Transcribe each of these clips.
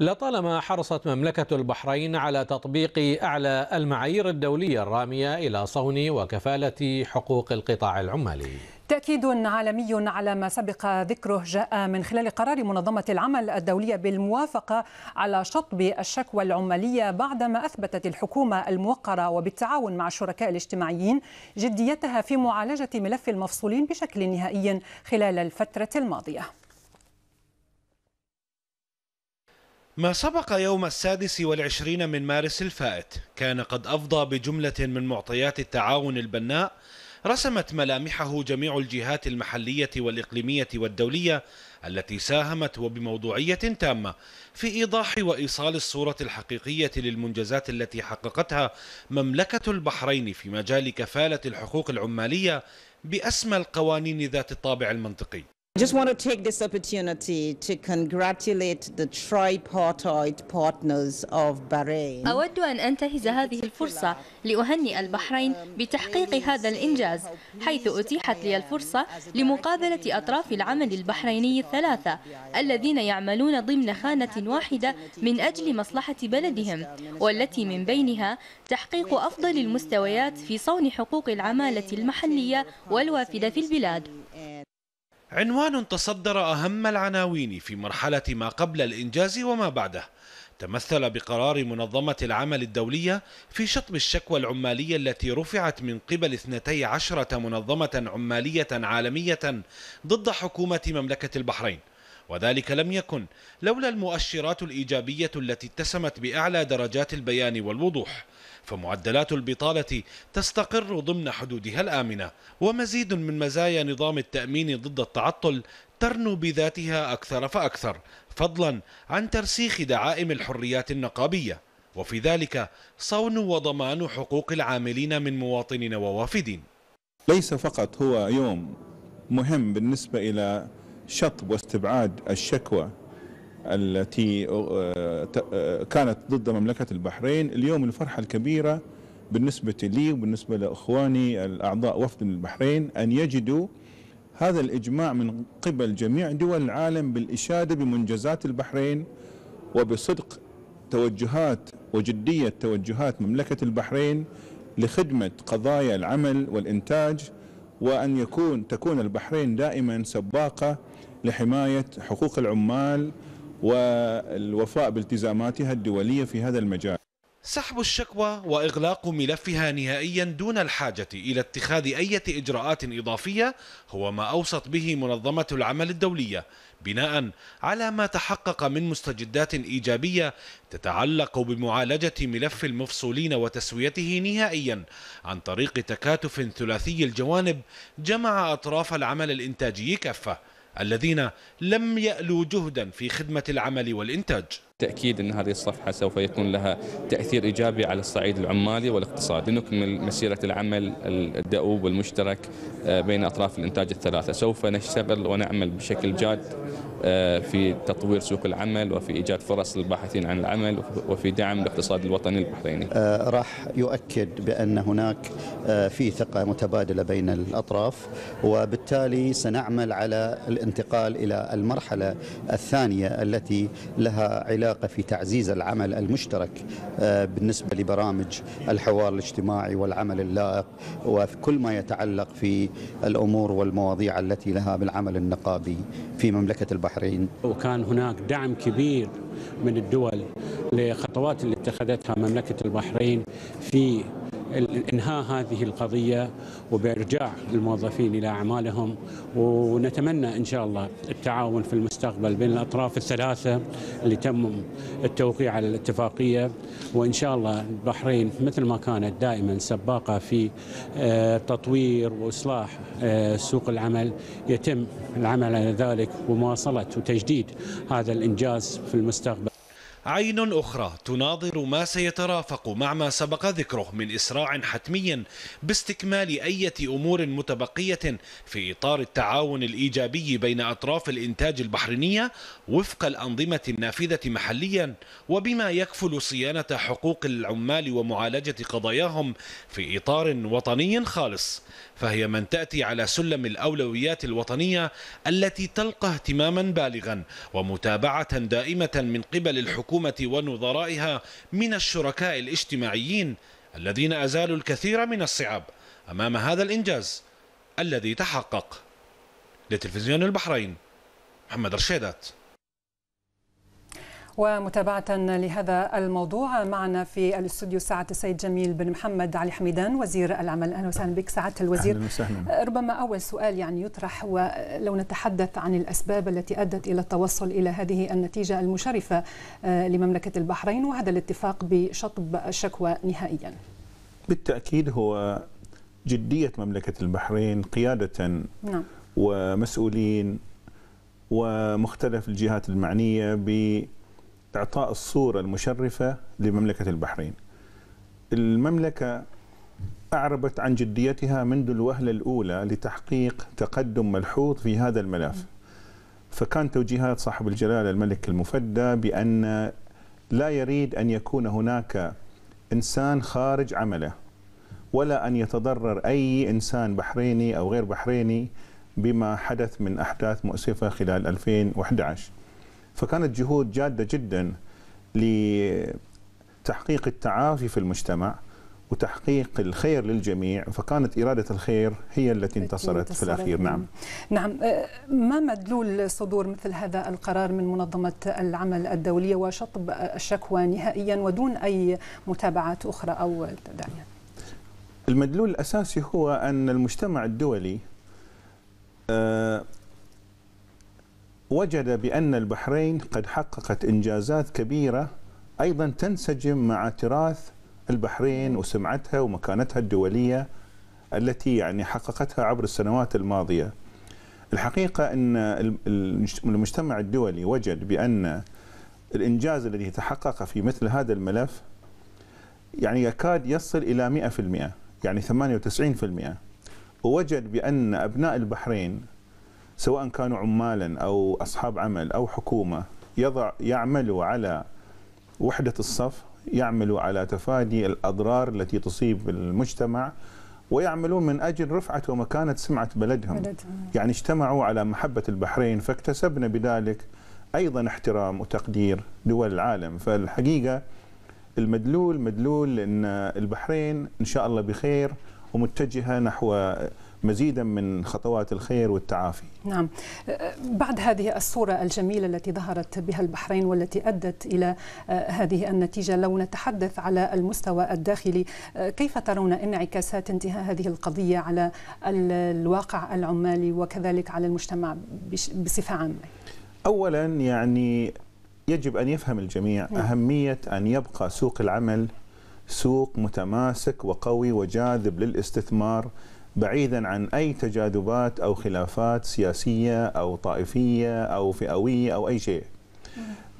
لطالما حرصت مملكة البحرين على تطبيق أعلى المعايير الدولية الرامية إلى صون وكفالة حقوق القطاع العمالي تأكيد عالمي على ما سبق ذكره جاء من خلال قرار منظمة العمل الدولية بالموافقة على شطب الشكوى العمالية بعدما أثبتت الحكومة الموقرة وبالتعاون مع الشركاء الاجتماعيين جديتها في معالجة ملف المفصولين بشكل نهائي خلال الفترة الماضية. ما سبق يوم السادس والعشرين من مارس الفائت كان قد أفضى بجملة من معطيات التعاون البناء رسمت ملامحه جميع الجهات المحلية والإقليمية والدولية التي ساهمت وبموضوعية تامة في إيضاح وإيصال الصورة الحقيقية للمنجزات التي حققتها مملكة البحرين في مجال كفالة الحقوق العمالية بأسمى القوانين ذات الطابع المنطقي I just want to take this opportunity to congratulate the tripartite partners of Bahrain. أود أن أنتهز هذه الفرصة لأهنئ البحرين بتحقيق هذا الإنجاز حيث أتيحت لي الفرصة لمقابلة أطراف العمل البحريني الثلاثة الذين يعملون ضمن خانة واحدة من أجل مصلحة بلدهم والتي من بينها تحقيق أفضل المستويات في صون حقوق العمالة المحلية والوافدة في البلاد. عنوان تصدر أهم العناوين في مرحلة ما قبل الإنجاز وما بعده تمثل بقرار منظمة العمل الدولية في شطب الشكوى العمالية التي رفعت من قبل 12 منظمة عمالية عالمية ضد حكومة مملكة البحرين وذلك لم يكن لولا المؤشرات الإيجابية التي اتسمت بأعلى درجات البيان والوضوح فمعدلات البطالة تستقر ضمن حدودها الآمنة ومزيد من مزايا نظام التأمين ضد التعطل ترنو بذاتها أكثر فأكثر فضلا عن ترسيخ دعائم الحريات النقابية وفي ذلك صون وضمان حقوق العاملين من مواطنين ووافدين ليس فقط هو يوم مهم بالنسبة إلى شطب واستبعاد الشكوى التي آه، آه، كانت ضد مملكة البحرين اليوم الفرحة الكبيرة بالنسبة لي وبالنسبة لأخواني الأعضاء وفد البحرين أن يجدوا هذا الإجماع من قبل جميع دول العالم بالإشادة بمنجزات البحرين وبصدق توجهات وجدية توجهات مملكة البحرين لخدمة قضايا العمل والإنتاج وأن يكون تكون البحرين دائما سباقة لحماية حقوق العمال والوفاء بالتزاماتها الدولية في هذا المجال سحب الشكوى وإغلاق ملفها نهائيا دون الحاجة إلى اتخاذ أي إجراءات إضافية هو ما أوصت به منظمة العمل الدولية بناء على ما تحقق من مستجدات إيجابية تتعلق بمعالجة ملف المفصولين وتسويته نهائيا عن طريق تكاتف ثلاثي الجوانب جمع أطراف العمل الإنتاجي كافة الذين لم يألوا جهدا في خدمة العمل والإنتاج تأكيد أن هذه الصفحة سوف يكون لها تأثير إيجابي على الصعيد العمالي والاقتصاد نكمل مسيرة العمل الدؤوب والمشترك آه، بين أطراف الإنتاج الثلاثة سوف نشتغل ونعمل بشكل جاد آه، في تطوير سوق العمل وفي إيجاد فرص للباحثين عن العمل وفي دعم الاقتصاد الوطني البحريني آه، راح يؤكد بأن هناك آه، في ثقة متبادلة بين الأطراف وبالتالي سنعمل على الانتقال إلى المرحلة الثانية التي لها علاقة في تعزيز العمل المشترك بالنسبة لبرامج الحوار الاجتماعي والعمل اللائق وكل ما يتعلق في الأمور والمواضيع التي لها بالعمل النقابي في مملكة البحرين البحرين وكان هناك دعم كبير من الدول لخطوات اللي اتخذتها مملكة البحرين في انهاء هذه القضيه وبارجاع الموظفين الى اعمالهم ونتمنى ان شاء الله التعاون في المستقبل بين الاطراف الثلاثه اللي تم التوقيع على الاتفاقيه وان شاء الله البحرين مثل ما كانت دائما سباقه في آه، تطوير واصلاح آه، سوق العمل يتم العمل على ذلك ومواصله وتجديد هذا الانجاز في المستقبل عين أخرى تناظر ما سيترافق مع ما سبق ذكره من إسراع حتمي باستكمال أية أمور متبقية في إطار التعاون الإيجابي بين أطراف الإنتاج البحرينية وفق الأنظمة النافذة محليا وبما يكفل صيانة حقوق العمال ومعالجة قضاياهم في إطار وطني خالص فهي من تأتي على سلم الأولويات الوطنية التي تلقى اهتماما بالغا ومتابعة دائمة من قبل الحكومة الحكومة ونظرائها من الشركاء الاجتماعيين الذين أزالوا الكثير من الصعاب أمام هذا الإنجاز الذي تحقق لتلفزيون البحرين محمد رشيدات ومتابعة لهذا الموضوع معنا في الاستوديو ساعة السيد جميل بن محمد علي حميدان وزير العمل أهلا وسهلا بك ساعة الوزير أهلا وسهلا. ربما أول سؤال يعني يطرح هو لو نتحدث عن الأسباب التي أدت إلى التوصل إلى هذه النتيجة المشرفة آه، لمملكة البحرين وهذا الاتفاق بشطب الشكوى نهائيا بالتأكيد هو جدية مملكة البحرين قيادة نعم. ومسؤولين ومختلف الجهات المعنية ب إعطاء الصورة المشرفة لمملكة البحرين المملكة أعربت عن جديتها منذ الوهلة الأولى لتحقيق تقدم ملحوظ في هذا الملف فكان توجيهات صاحب الجلالة الملك المفدى بأن لا يريد أن يكون هناك إنسان خارج عمله ولا أن يتضرر أي إنسان بحريني أو غير بحريني بما حدث من أحداث مؤسفة خلال 2011 فكانت جهود جاده جدا لتحقيق التعافي في المجتمع وتحقيق الخير للجميع فكانت إرادة الخير هي التي انتصرت, انتصرت في الأخير نعم نعم أه، ما مدلول صدور مثل هذا القرار من منظمة العمل الدولية وشطب الشكوى نهائيا ودون أي متابعات أخرى أو تداعيات المدلول الأساسي هو أن المجتمع الدولي أه، وجد بأن البحرين قد حققت إنجازات كبيرة أيضا تنسجم مع تراث البحرين وسمعتها ومكانتها الدولية التي يعني حققتها عبر السنوات الماضية الحقيقة أن المجتمع الدولي وجد بأن الإنجاز الذي تحقق في مثل هذا الملف يعني يكاد يصل إلى 100% يعني 98% ووجد بأن أبناء البحرين سواء كانوا عمالا او اصحاب عمل او حكومه يضع يعملوا على وحده الصف، يعملوا على تفادي الاضرار التي تصيب المجتمع ويعملون من اجل رفعه ومكانه سمعه بلدهم. بلدهم. يعني اجتمعوا على محبه البحرين فاكتسبنا بذلك ايضا احترام وتقدير دول العالم، فالحقيقه المدلول مدلول ان البحرين ان شاء الله بخير ومتجهه نحو مزيدا من خطوات الخير والتعافي نعم أه، أه، بعد هذه الصورة الجميلة التي ظهرت بها البحرين والتي أدت إلى أه، هذه النتيجة لو نتحدث على المستوى الداخلي كيف ترون انعكاسات انتهاء هذه القضية على الواقع العمالي وكذلك على المجتمع بصفة عامة أولا يعني يجب أن يفهم الجميع نعم. أهمية أن يبقى سوق العمل سوق متماسك وقوي وجاذب للاستثمار بعيدا عن اي تجاذبات او خلافات سياسيه او طائفيه او فئويه او اي شيء.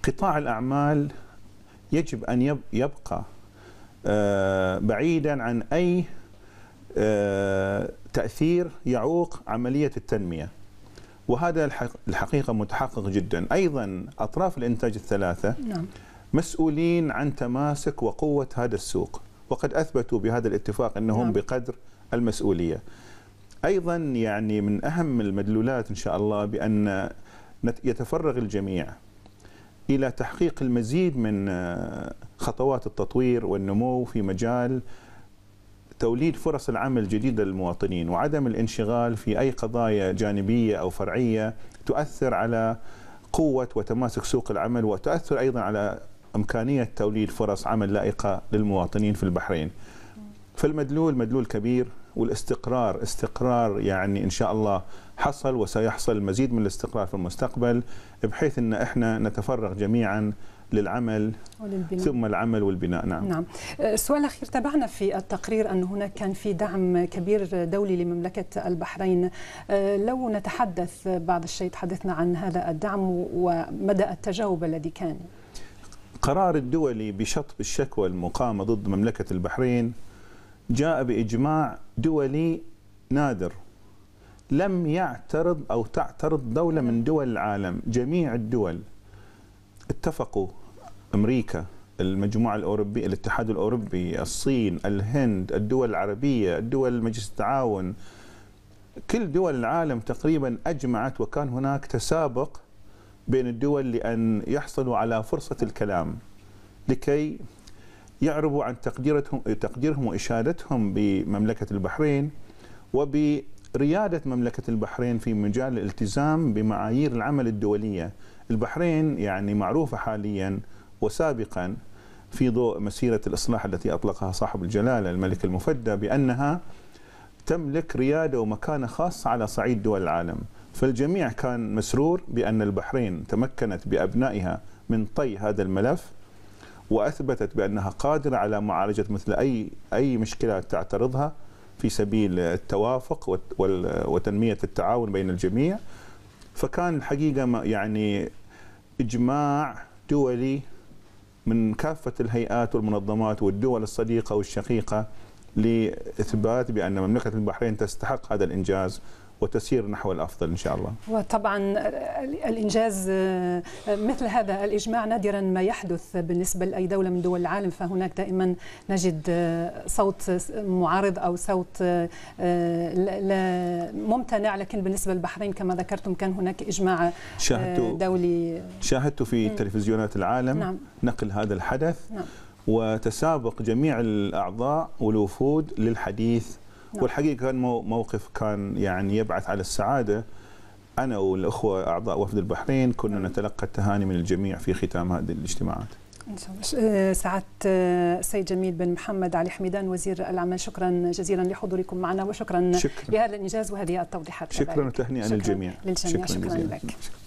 قطاع الاعمال يجب ان يبقى آه، بعيدا عن اي آه، تاثير يعوق عمليه التنميه. وهذا الحقيقه متحقق جدا، ايضا اطراف الانتاج الثلاثه نعم. مسؤولين عن تماسك وقوه هذا السوق، وقد اثبتوا بهذا الاتفاق انهم نعم. بقدر المسؤوليه. ايضا يعني من اهم المدلولات ان شاء الله بان يتفرغ الجميع الى تحقيق المزيد من آه، خطوات التطوير والنمو في مجال توليد فرص العمل الجديده للمواطنين وعدم الانشغال في اي قضايا جانبيه او فرعيه تؤثر على قوه وتماسك سوق العمل وتؤثر ايضا على امكانيه توليد فرص عمل لائقه للمواطنين في البحرين. فالمدلول مدلول كبير والاستقرار استقرار يعني إن شاء الله حصل وسيحصل مزيد من الاستقرار في المستقبل بحيث أن إحنا نتفرغ جميعاً للعمل وللبناء. ثم العمل والبناء نعم نعم السؤال أه، الأخير تابعنا في التقرير أن هناك كان في دعم كبير دولي لمملكة البحرين أه، لو نتحدث بعض الشيء تحدثنا عن هذا الدعم ومدى التجاوب الذي كان قرار الدولي بشطب الشكوى المقامة ضد مملكة البحرين جاء باجماع دولي نادر لم يعترض او تعترض دوله من دول العالم، جميع الدول اتفقوا امريكا، المجموعه الاوروبيه، الاتحاد الاوروبي، الصين، الهند، الدول العربيه، الدول مجلس التعاون كل دول العالم تقريبا اجمعت وكان هناك تسابق بين الدول لان يحصلوا على فرصه الكلام لكي يعربوا عن تقديرهم تقديرهم واشادتهم بمملكه البحرين وبرياده مملكه البحرين في مجال الالتزام بمعايير العمل الدوليه. البحرين يعني معروفه حاليا وسابقا في ضوء مسيره الاصلاح التي اطلقها صاحب الجلاله الملك المفدى بانها تملك رياده ومكانه خاصه على صعيد دول العالم. فالجميع كان مسرور بأن البحرين تمكنت بأبنائها من طي هذا الملف واثبتت بانها قادره على معالجه مثل اي اي مشكله تعترضها في سبيل التوافق وتنميه التعاون بين الجميع فكان الحقيقه يعني اجماع دولي من كافه الهيئات والمنظمات والدول الصديقه والشقيقه لاثبات بان مملكه البحرين تستحق هذا الانجاز وتسير نحو الافضل ان شاء الله. وطبعا الانجاز مثل هذا الاجماع نادرا ما يحدث بالنسبه لاي دوله من دول العالم فهناك دائما نجد صوت معارض او صوت آه، ممتنع لكن بالنسبه للبحرين كما ذكرتم كان هناك اجماع آه، شاهدت دولي شاهدت في تلفزيونات العالم نعم. نقل هذا الحدث نعم. وتسابق جميع الاعضاء والوفود للحديث نعم. والحقيقه كان موقف كان يعني يبعث على السعاده انا والاخوه اعضاء وفد البحرين كنا نعم. نتلقى التهاني من الجميع في ختام هذه الاجتماعات ان شاء الله سعاده السيد جميل بن محمد علي حميدان وزير الاعمال شكرا جزيلا لحضوركم معنا وشكرا شكرا. لهذا الانجاز وهذه التوضيحات شكرا وتهنئه للجميع شكرا, شكرا, شكرا لك